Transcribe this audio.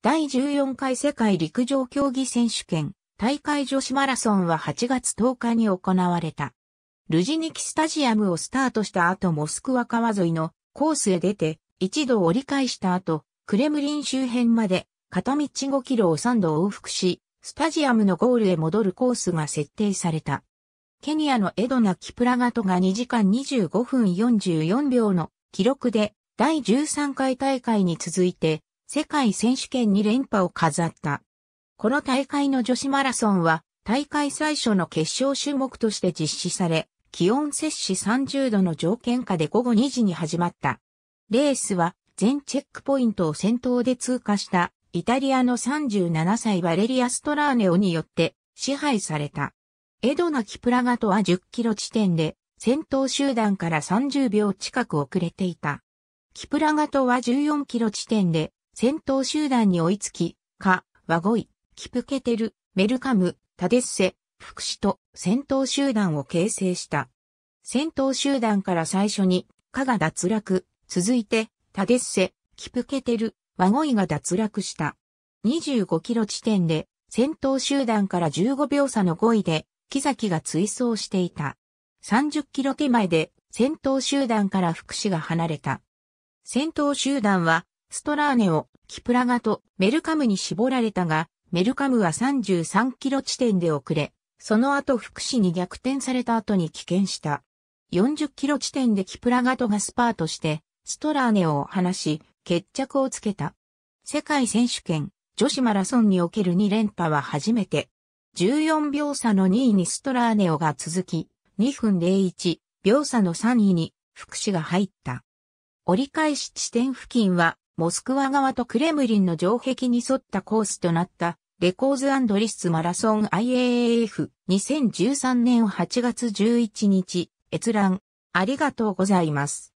第14回世界陸上競技選手権大会女子マラソンは8月10日に行われた。ルジニキスタジアムをスタートした後モスクワ川沿いのコースへ出て一度折り返した後クレムリン周辺まで片道5キロを3度往復しスタジアムのゴールへ戻るコースが設定された。ケニアのエドナ・キプラガトが2時間25分44秒の記録で第13回大会に続いて世界選手権に連覇を飾った。この大会の女子マラソンは大会最初の決勝種目として実施され、気温摂氏30度の条件下で午後2時に始まった。レースは全チェックポイントを先頭で通過したイタリアの37歳バレリア・ストラーネオによって支配された。エドナ・キプラガトは10キロ地点で先頭集団から30秒近く遅れていた。キプラガトは14キロ地点で戦闘集団に追いつき、カ、ワゴイ、キプケテル、メルカム、タデッセ、フクシと戦闘集団を形成した。戦闘集団から最初に、カが脱落、続いて、タデッセ、キプケテル、ワゴイが脱落した。25キロ地点で、戦闘集団から15秒差の5位で、木崎が追走していた。30キロ手前で、戦闘集団から福祉が離れた。戦闘集団は、ストラーネをキプラガとメルカムに絞られたが、メルカムは33キロ地点で遅れ、その後福祉に逆転された後に棄権した。40キロ地点でキプラガトがスパートして、ストラーネを離し、決着をつけた。世界選手権、女子マラソンにおける2連覇は初めて。14秒差の2位にストラーネオが続き、2分01秒差の3位に福祉が入った。折り返し地点付近はモスクワ側とクレムリンの城壁に沿ったコースとなったレコーズリスマラソン IAAF2013 年8月11日閲覧ありがとうございます。